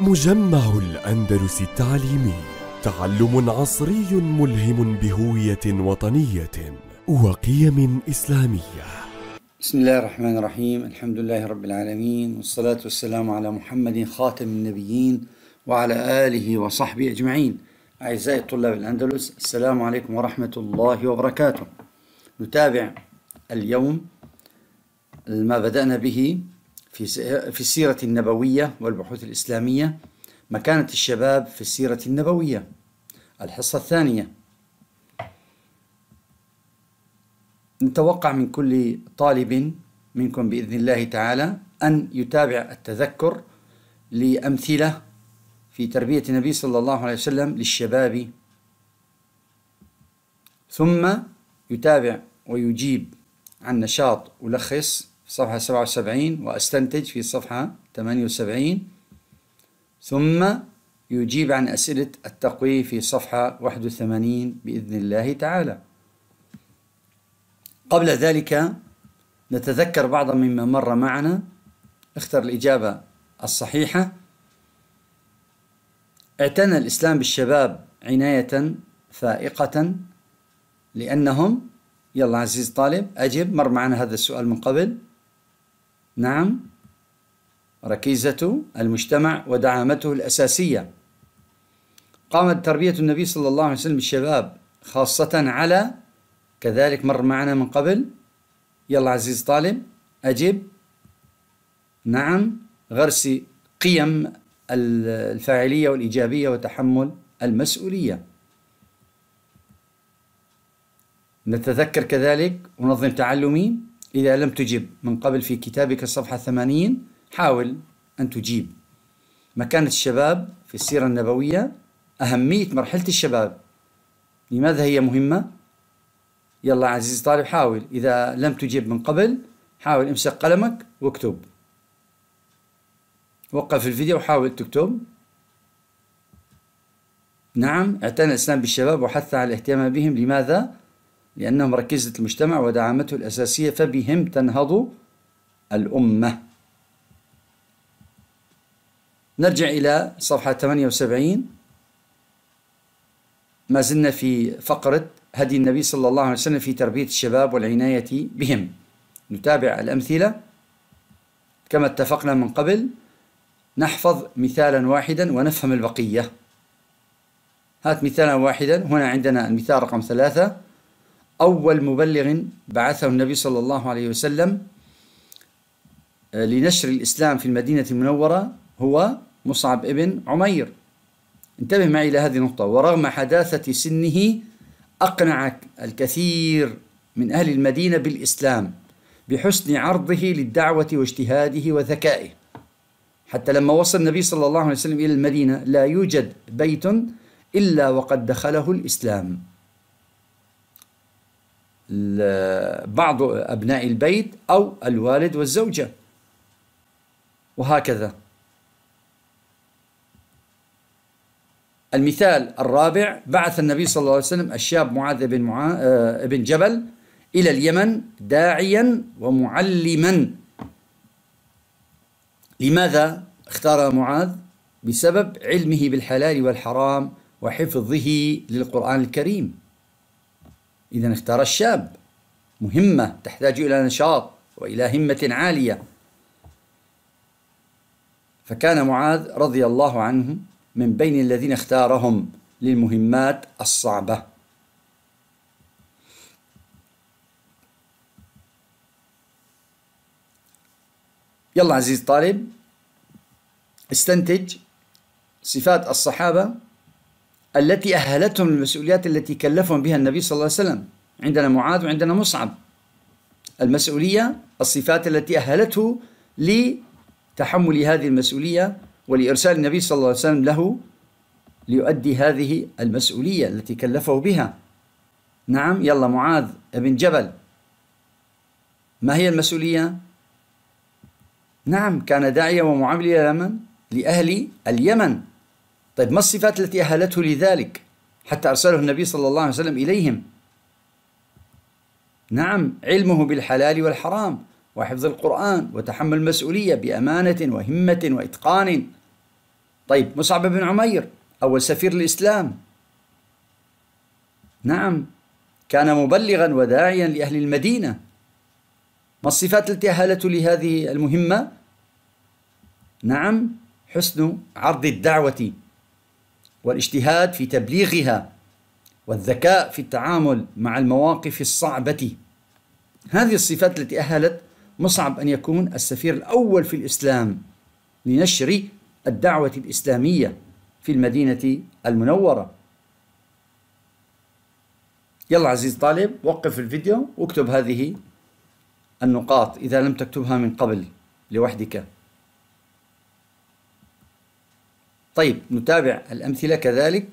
مجمع الأندلس التعليمي تعلم عصري ملهم بهوية وطنية وقيم إسلامية بسم الله الرحمن الرحيم الحمد لله رب العالمين والصلاة والسلام على محمد خاتم النبيين وعلى آله وصحبه أجمعين أعزائي طلاب الأندلس السلام عليكم ورحمة الله وبركاته نتابع اليوم ما بدأنا به في في السيرة النبوية والبحوث الإسلامية مكانة الشباب في السيرة النبوية الحصة الثانية نتوقع من كل طالب منكم بإذن الله تعالى أن يتابع التذكر لأمثلة في تربية النبي صلى الله عليه وسلم للشباب ثم يتابع ويجيب عن نشاط ولخص في صفحة 77 وأستنتج في صفحة 78 ثم يجيب عن أسئلة التقوي في صفحة 81 بإذن الله تعالى قبل ذلك نتذكر بعضا مما مر معنا اختر الإجابة الصحيحة اعتنى الإسلام بالشباب عناية فائقة لأنهم يلا عزيز طالب أجب مر معنا هذا السؤال من قبل نعم ركيزة المجتمع ودعامته الأساسية قامت تربية النبي صلى الله عليه وسلم الشباب خاصة على كذلك مر معنا من قبل يلا عزيز طالب أجب نعم غرس قيم الفاعلية والإيجابية وتحمل المسؤولية نتذكر كذلك منظم تعلمي إذا لم تجب من قبل في كتابك الصفحة 80 حاول أن تجيب مكانة الشباب في السيرة النبوية أهمية مرحلة الشباب لماذا هي مهمة؟ يلا عزيزي طالب حاول إذا لم تجب من قبل حاول امسك قلمك واكتب وقف الفيديو وحاول تكتب نعم اعتنى الإسلام بالشباب وحث على الاهتمام بهم لماذا؟ لأنهم ركيزة المجتمع ودعامته الأساسية فبهم تنهض الأمة نرجع إلى صفحة 78 ما زلنا في فقرة هدي النبي صلى الله عليه وسلم في تربية الشباب والعناية بهم نتابع الأمثلة كما اتفقنا من قبل نحفظ مثالا واحدا ونفهم البقية هات مثالا واحدا هنا عندنا المثال رقم ثلاثة أول مبلغ بعثه النبي صلى الله عليه وسلم آه، لنشر الإسلام في المدينة المنورة هو مصعب ابن عمير انتبه معي إلى هذه النقطة ورغم حداثة سنه أقنع الكثير من أهل المدينة بالإسلام بحسن عرضه للدعوة واجتهاده وذكائه حتى لما وصل النبي صلى الله عليه وسلم إلى المدينة لا يوجد بيت إلا وقد دخله الإسلام بعض أبناء البيت أو الوالد والزوجة وهكذا المثال الرابع بعث النبي صلى الله عليه وسلم الشاب معاذ بن, معا... آه، بن جبل إلى اليمن داعيا ومعلما لماذا اختار معاذ؟ بسبب علمه بالحلال والحرام وحفظه للقرآن الكريم إذا اختار الشاب مهمة تحتاج إلى نشاط وإلى همة عالية فكان معاذ رضي الله عنه من بين الذين اختارهم للمهمات الصعبة يلا عزيز طالب استنتج صفات الصحابة التي أهلتهم المسؤوليات التي كلفهم بها النبي صلى الله عليه وسلم عندنا معاذ وعندنا مصعب المسؤولية الصفات التي أهلته لتحمل هذه المسؤولية ولإرسال النبي صلى الله عليه وسلم له ليؤدي هذه المسؤولية التي كلفه بها نعم يلا معاذ ابن جبل ما هي المسؤولية؟ نعم كان داعية ومعامل لمن؟ اليمن لأهل اليمن طيب ما الصفات التي أهلته لذلك حتى أرسله النبي صلى الله عليه وسلم إليهم نعم علمه بالحلال والحرام وحفظ القرآن وتحمل المسؤولية بأمانة وهمة وإتقان طيب مصعب بن عمير أول سفير الإسلام نعم كان مبلغا وداعيا لأهل المدينة ما الصفات التي أهلته لهذه المهمة؟ نعم حسن عرض الدعوة والاجتهاد في تبليغها والذكاء في التعامل مع المواقف الصعبة هذه الصفات التي أهلت مصعب أن يكون السفير الأول في الإسلام لنشر الدعوة الإسلامية في المدينة المنورة يلا عزيز طالب وقف الفيديو واكتب هذه النقاط إذا لم تكتبها من قبل لوحدك طيب نتابع الأمثلة كذلك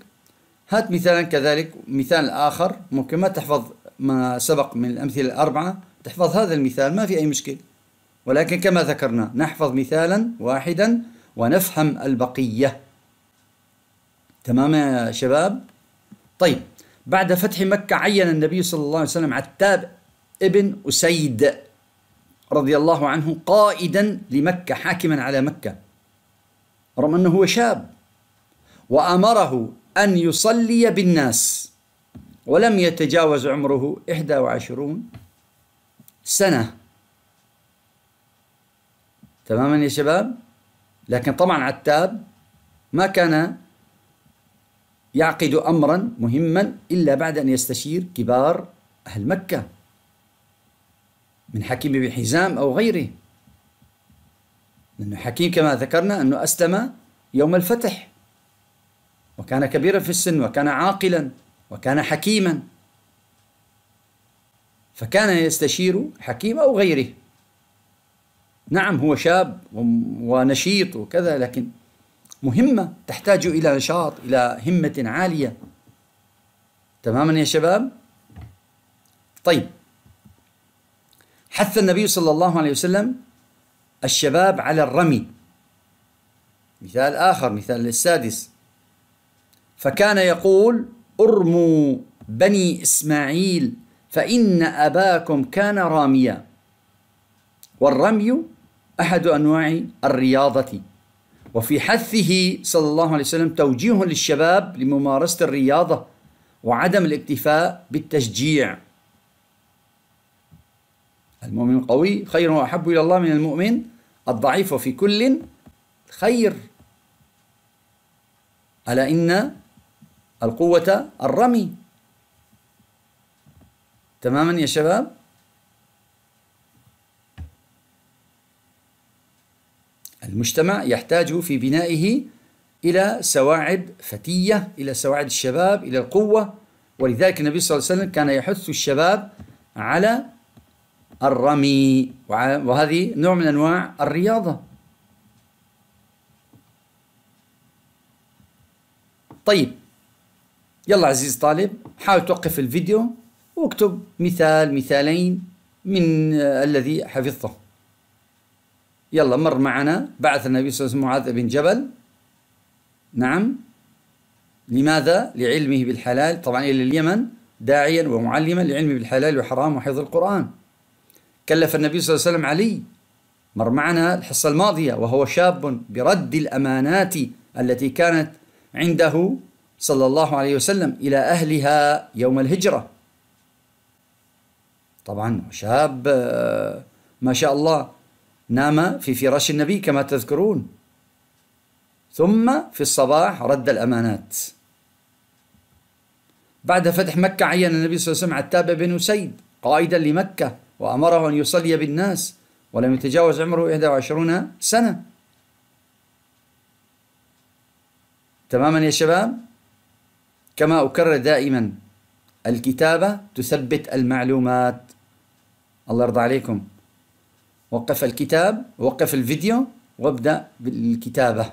هات مثالا كذلك مثال آخر ممكن ما تحفظ ما سبق من الأمثلة الأربعة تحفظ هذا المثال ما في أي مشكلة ولكن كما ذكرنا نحفظ مثالا واحدا ونفهم البقية تمام يا شباب طيب بعد فتح مكة عين النبي صلى الله عليه وسلم عتاب ابن أسيد رضي الله عنه قائدا لمكة حاكما على مكة رغم أنه هو شاب وأمره أن يصلي بالناس ولم يتجاوز عمره 21 سنة تماما يا شباب لكن طبعا عتاب ما كان يعقد أمرا مهما إلا بعد أن يستشير كبار أهل مكة من حكيم بن حزام أو غيره لأنه حكيم كما ذكرنا أنه أسلم يوم الفتح وكان كبيرا في السن وكان عاقلا وكان حكيما فكان يستشير حكيم أو غيره نعم هو شاب ونشيط وكذا لكن مهمة تحتاج إلى نشاط إلى همة عالية تماما يا شباب طيب حث النبي صلى الله عليه وسلم الشباب على الرمي مثال آخر مثال السادس فكان يقول ارموا بني اسماعيل فان اباكم كان راميا والرمي احد انواع الرياضه وفي حثه صلى الله عليه وسلم توجيه للشباب لممارسه الرياضه وعدم الاكتفاء بالتشجيع المؤمن القوي خير واحب الى الله من المؤمن الضعيف وفي كل خير الا ان القوة الرمي تماما يا شباب المجتمع يحتاج في بنائه إلى سواعد فتية إلى سواعد الشباب إلى القوة ولذلك النبي صلى الله عليه وسلم كان يحث الشباب على الرمي وهذه نوع من أنواع الرياضة طيب يلا عزيزي طالب حاول توقف الفيديو واكتب مثال مثالين من آه، الذي حفظته يلا مر معنا بعث النبي صلى الله عليه وسلم معاذ بن جبل نعم لماذا؟ لعلمه بالحلال طبعا إلى اليمن داعيا ومعلما لعلمه بالحلال والحرام وحفظ القرآن كلف النبي صلى الله عليه وسلم علي مر معنا الحصة الماضية وهو شاب برد الأمانات التي كانت عنده صلى الله عليه وسلم إلى أهلها يوم الهجرة طبعا شاب آه، ما شاء الله نام في فراش النبي كما تذكرون ثم في الصباح رد الأمانات بعد فتح مكة عين النبي صلى الله عليه وسلم عتاب بن أسيد قائدا لمكة وأمره أن يصلي بالناس ولم يتجاوز عمره 21 سنة تماما يا شباب كما أكرر دائما الكتابة تثبت المعلومات الله يرضى عليكم وقف الكتاب وقف الفيديو وابدأ بالكتابة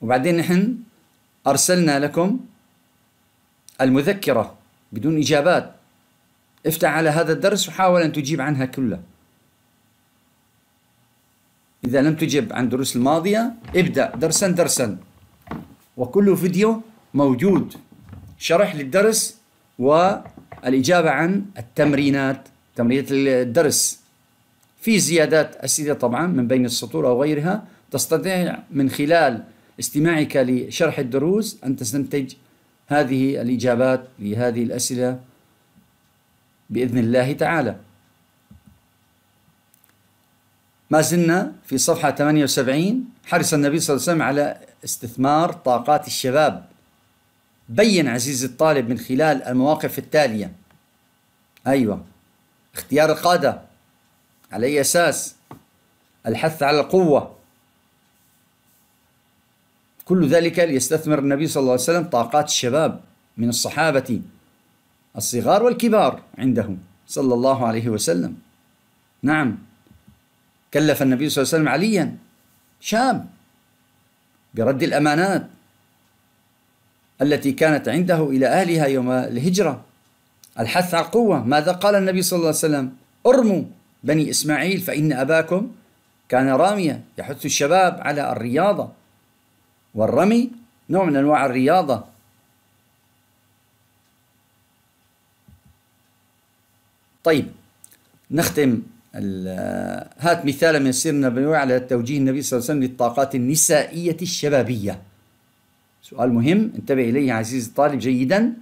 وبعدين نحن أرسلنا لكم المذكرة بدون إجابات افتح على هذا الدرس وحاول أن تجيب عنها كلها إذا لم تجب عن دروس الماضية ابدأ درسا درسا وكل فيديو موجود شرح للدرس والإجابة عن التمرينات تمرينات الدرس في زيادات أسئلة طبعا من بين السطور أو غيرها تستطيع من خلال استماعك لشرح الدروس أن تستنتج هذه الإجابات لهذه الأسئلة بإذن الله تعالى ما زلنا في صفحة 78 حرص النبي صلى الله عليه وسلم على استثمار طاقات الشباب بين عزيزي الطالب من خلال المواقف التالية أيوة اختيار القادة على أي أساس الحث على القوة كل ذلك ليستثمر النبي صلى الله عليه وسلم طاقات الشباب من الصحابة الصغار والكبار عنده صلى الله عليه وسلم نعم كلف النبي صلى الله عليه وسلم عليا شاب برد الأمانات التي كانت عنده إلى أهلها يوم الهجرة الحث على القوة ماذا قال النبي صلى الله عليه وسلم ارموا بني إسماعيل فإن أباكم كان راميا يحث الشباب على الرياضة والرمي نوع من أنواع الرياضة طيب نختم هات مثالا من سيرنا بنوع على توجيه النبي صلى الله عليه وسلم للطاقات النسائية الشبابية سؤال مهم انتبه إليه عزيزي الطالب جيدا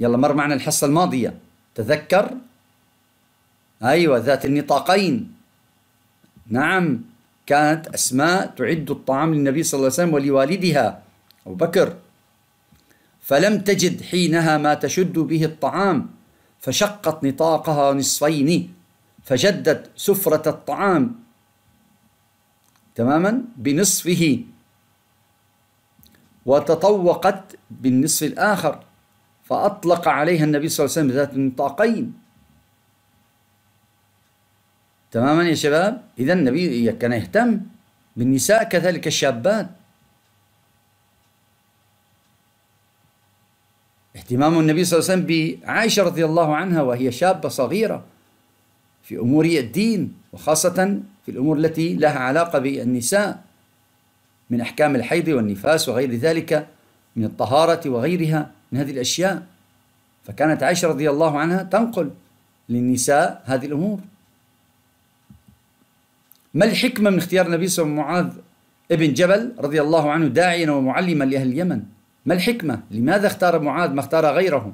يلا مر معنا الحصة الماضية تذكر أيوة ذات النطاقين نعم كانت أسماء تعد الطعام للنبي صلى الله عليه وسلم ولوالدها أبو بكر فلم تجد حينها ما تشد به الطعام فشقت نطاقها نصفين فجدت سفرة الطعام تماما بنصفه وتطوقت بالنصف الآخر فأطلق عليها النبي صلى الله عليه وسلم ذات النطاقين تماما يا شباب إذا النبي كان يهتم بالنساء كذلك الشابات اهتمام النبي صلى الله عليه وسلم بعائشة رضي الله عنها وهي شابة صغيرة في أمور الدين وخاصة في الأمور التي لها علاقة بالنساء من أحكام الحيض والنفاس وغير ذلك من الطهارة وغيرها من هذه الأشياء فكانت عائشة رضي الله عنها تنقل للنساء هذه الأمور ما الحكمة من اختيار النبي صلى الله عليه وسلم معاذ ابن جبل رضي الله عنه داعيا ومعلما لأهل اليمن ما الحكمة لماذا اختار معاذ ما اختار غيره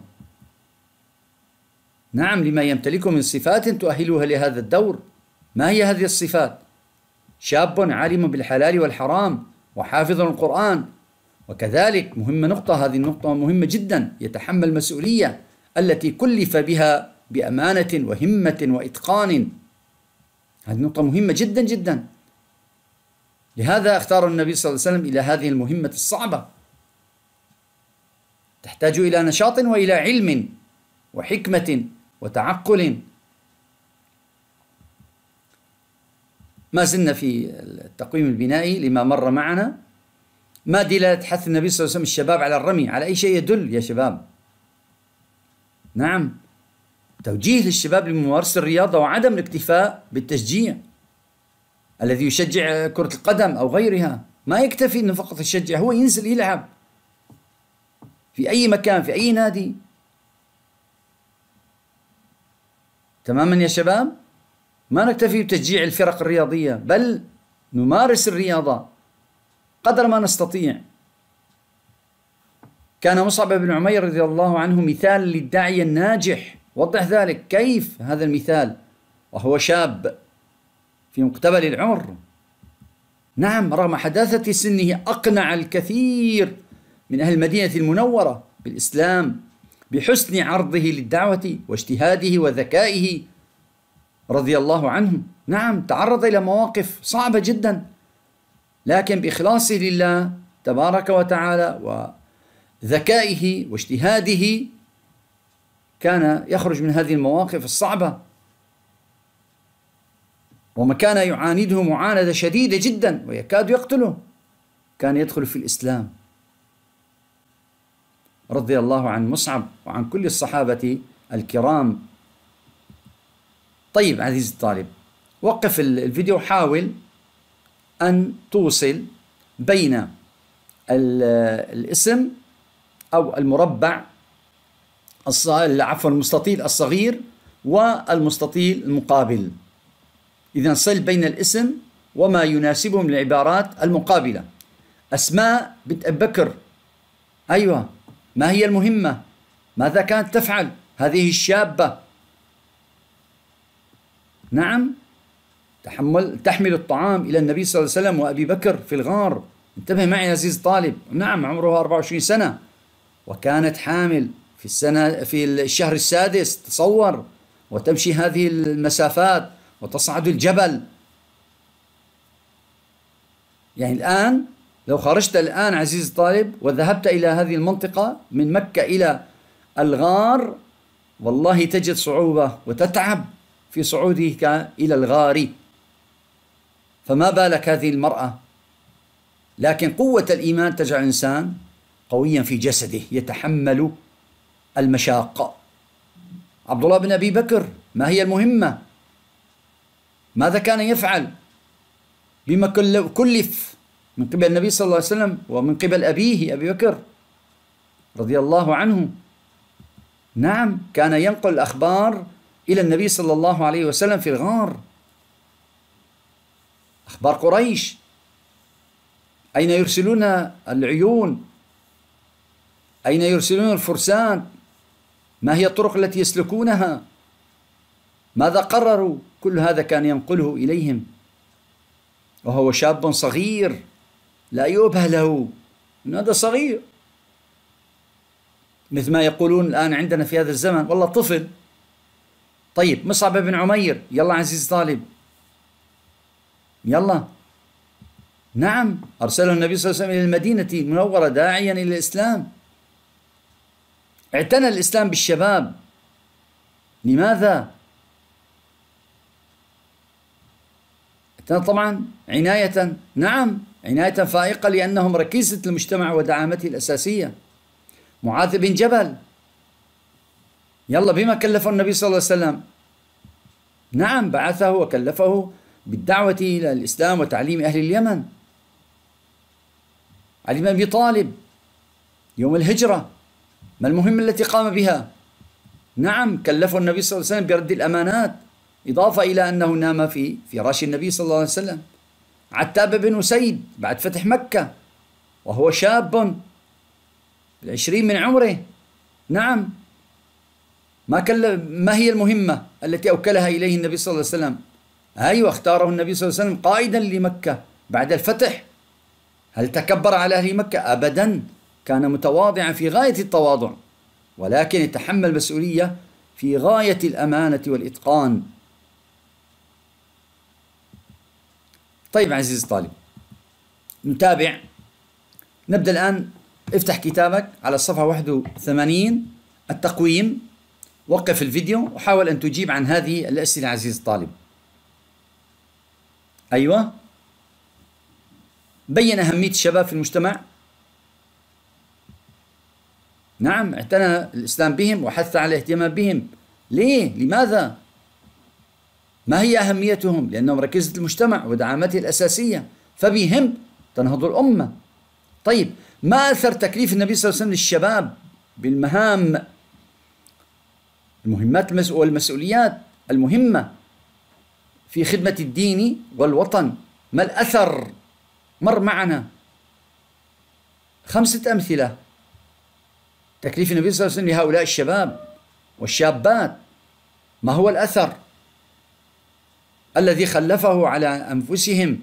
نعم لما يمتلكه من صفات تؤهلها لهذا الدور ما هي هذه الصفات شاب عالم بالحلال والحرام وحافظ القرآن وكذلك مهمة نقطة هذه النقطة مهمة جدا يتحمل مسؤولية التي كلف بها بأمانة وهمة وإتقان هذه نقطة مهمة جدا جدا لهذا اختار النبي صلى الله عليه وسلم إلى هذه المهمة الصعبة تحتاج إلى نشاط وإلى علم وحكمة وتعقل ما زلنا في التقويم البنائي لما مر معنا ما دلالة حث النبي صلى الله عليه وسلم الشباب على الرمي على أي شيء يدل يا شباب نعم توجيه للشباب لممارسة الرياضة وعدم الاكتفاء بالتشجيع الذي يشجع كرة القدم أو غيرها ما يكتفي أنه فقط يشجع هو ينزل يلعب في أي مكان في أي نادي تماما يا شباب ما نكتفي بتشجيع الفرق الرياضية بل نمارس الرياضة قدر ما نستطيع كان مصعب بن عمير رضي الله عنه مثال للداعية الناجح وضح ذلك كيف هذا المثال وهو شاب في مقتبل العمر نعم رغم حداثة سنه أقنع الكثير من أهل المدينة المنورة بالإسلام بحسن عرضه للدعوة واجتهاده وذكائه رضي الله عنه نعم تعرض إلى مواقف صعبة جدا لكن بإخلاصه لله تبارك وتعالى وذكائه واجتهاده كان يخرج من هذه المواقف الصعبة وما كان يعانده معاندة شديدة جدا ويكاد يقتله كان يدخل في الإسلام رضي الله عن مصعب وعن كل الصحابة الكرام طيب عزيزي الطالب وقف الفيديو وحاول أن توصل بين الاسم أو المربع عفوا المستطيل الصغير والمستطيل المقابل إذا صل بين الاسم وما يناسبه من العبارات المقابلة أسماء بنت أبي بكر أيوة ما هي المهمة ماذا كانت تفعل هذه الشابة نعم تحمل تحمل الطعام إلى النبي صلى الله عليه وسلم وأبي بكر في الغار انتبه معي يا عزيز طالب نعم عمرها 24 سنة وكانت حامل في السنة في الشهر السادس تصور وتمشي هذه المسافات وتصعد الجبل يعني الآن لو خرجت الآن عزيزي الطالب وذهبت إلى هذه المنطقة من مكة إلى الغار والله تجد صعوبة وتتعب في صعودك إلى الغار فما بالك هذه المرأة لكن قوة الإيمان تجعل الإنسان قويا في جسده يتحمل المشاق عبد الله بن أبي بكر ما هي المهمة ماذا كان يفعل بما كلف من قبل النبي صلى الله عليه وسلم ومن قبل أبيه أبي بكر رضي الله عنه نعم كان ينقل الأخبار إلى النبي صلى الله عليه وسلم في الغار أخبار قريش أين يرسلون العيون أين يرسلون الفرسان ما هي الطرق التي يسلكونها ماذا قرروا كل هذا كان ينقله إليهم وهو شاب صغير لا يؤبه له هذا صغير مثل ما يقولون الآن عندنا في هذا الزمن والله طفل طيب مصعب بن عمير يلا عزيز طالب يلا نعم أرسله النبي صلى الله عليه وسلم إلى المدينة المنورة داعيا إلى الإسلام اعتنى الإسلام بالشباب لماذا؟ اعتنى طبعا عناية نعم عناية فائقة لأنهم ركيزة المجتمع ودعامته الأساسية معاذ بن جبل يلا بما كلفه النبي صلى الله عليه وسلم نعم بعثه وكلفه بالدعوة إلى الإسلام وتعليم أهل اليمن علي بن أبي طالب يوم الهجرة ما المهمة التي قام بها نعم كلفه النبي صلى الله عليه وسلم برد الأمانات إضافة إلى أنه نام في فراش النبي صلى الله عليه وسلم عتاب بن أسيد بعد فتح مكة وهو شاب بالعشرين من عمره نعم ما, كل ما هي المهمة التي أوكلها إليه النبي صلى الله عليه وسلم أيوة اختاره النبي صلى الله عليه وسلم قائدا لمكة بعد الفتح هل تكبر على أهل مكة؟ أبدا كان متواضعا في غاية التواضع ولكن يتحمل مسؤولية في غاية الأمانة والإتقان طيب عزيزي الطالب نتابع نبدأ الآن افتح كتابك على الصفحة 81 التقويم وقف الفيديو وحاول أن تجيب عن هذه الأسئلة عزيزي الطالب أيوة بين أهمية الشباب في المجتمع نعم اعتنى الإسلام بهم وحث على الاهتمام بهم ليه؟ لماذا؟ ما هي أهميتهم؟ لأنهم ركيزة المجتمع ودعامته الأساسية فبهم تنهض الأمة طيب ما أثر تكليف النبي صلى الله عليه وسلم للشباب بالمهام المهمات والمسؤوليات المهمة في خدمة الدين والوطن ما الأثر مر معنا خمسة أمثلة تكليف النبي صلى الله عليه وسلم لهؤلاء الشباب والشابات ما هو الأثر الذي خلفه على أنفسهم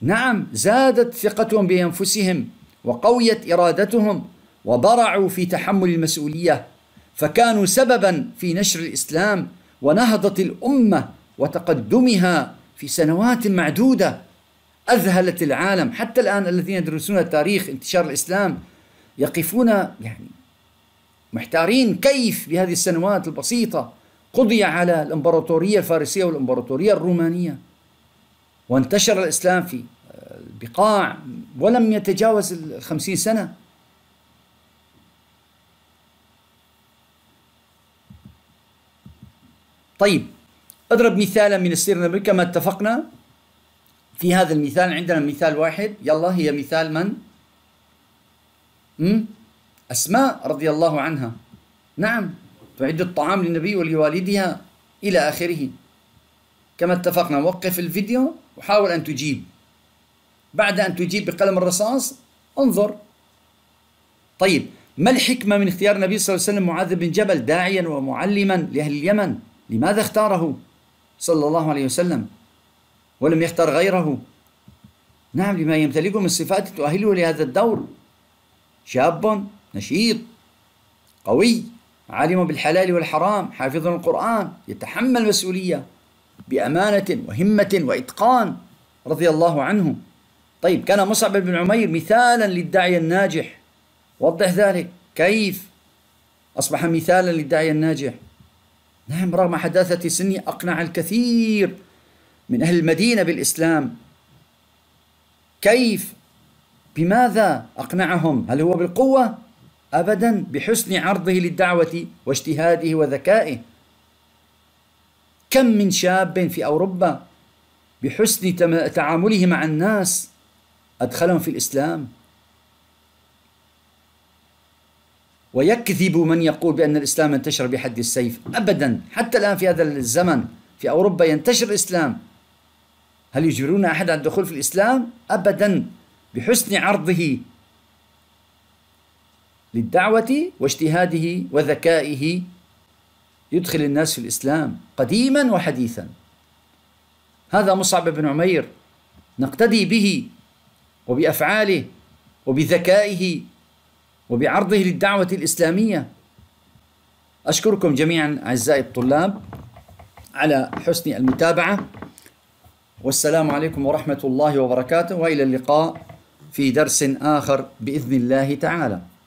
نعم زادت ثقتهم بأنفسهم وقويت إرادتهم وبرعوا في تحمل المسؤولية فكانوا سببا في نشر الإسلام ونهضة الأمة وتقدمها في سنوات معدودة أذهلت العالم حتى الآن الذين يدرسون تاريخ انتشار الإسلام يقفون يعني محتارين كيف بهذه السنوات البسيطة قضي على الإمبراطورية الفارسية والإمبراطورية الرومانية وانتشر الإسلام في البقاع آه، ولم يتجاوز الخمسين سنة طيب اضرب مثالا من السيرة النبوية كما اتفقنا في هذا المثال عندنا مثال واحد يلا هي مثال من؟ أسماء رضي الله عنها نعم تعد الطعام للنبي ولوالدها إلى آخره كما اتفقنا وقف الفيديو وحاول أن تجيب بعد أن تجيب بقلم الرصاص انظر طيب ما الحكمة من اختيار النبي صلى الله عليه وسلم معاذ بن جبل داعيا ومعلما لأهل اليمن لماذا اختاره صلى الله عليه وسلم ولم يختار غيره نعم لما يمتلكه من صفات تؤهله لهذا الدور شاب نشيط قوي عالم بالحلال والحرام حافظ القرآن يتحمل مسؤولية بأمانة وهمة وإتقان رضي الله عنه طيب كان مصعب بن عمير مثالا للداعية الناجح وضح ذلك كيف أصبح مثالا للداعية الناجح نعم رغم حداثة سني أقنع الكثير من أهل المدينة بالإسلام كيف بماذا أقنعهم هل هو بالقوة؟ أبدا بحسن عرضه للدعوة واجتهاده وذكائه كم من شاب في أوروبا بحسن تعامله مع الناس أدخلهم في الإسلام ويكذب من يقول بأن الإسلام انتشر بحد السيف أبدا حتى الآن في هذا الزمن في أوروبا ينتشر الإسلام هل يجبرون أحد على الدخول في الإسلام؟ أبدا بحسن عرضه للدعوة واجتهاده وذكائه يدخل الناس في الإسلام قديما وحديثا هذا مصعب بن عمير نقتدي به وبأفعاله وبذكائه وبعرضه للدعوة الإسلامية أشكركم جميعا أعزائي الطلاب على حسن المتابعة والسلام عليكم ورحمة الله وبركاته وإلى اللقاء في درس آخر بإذن الله تعالى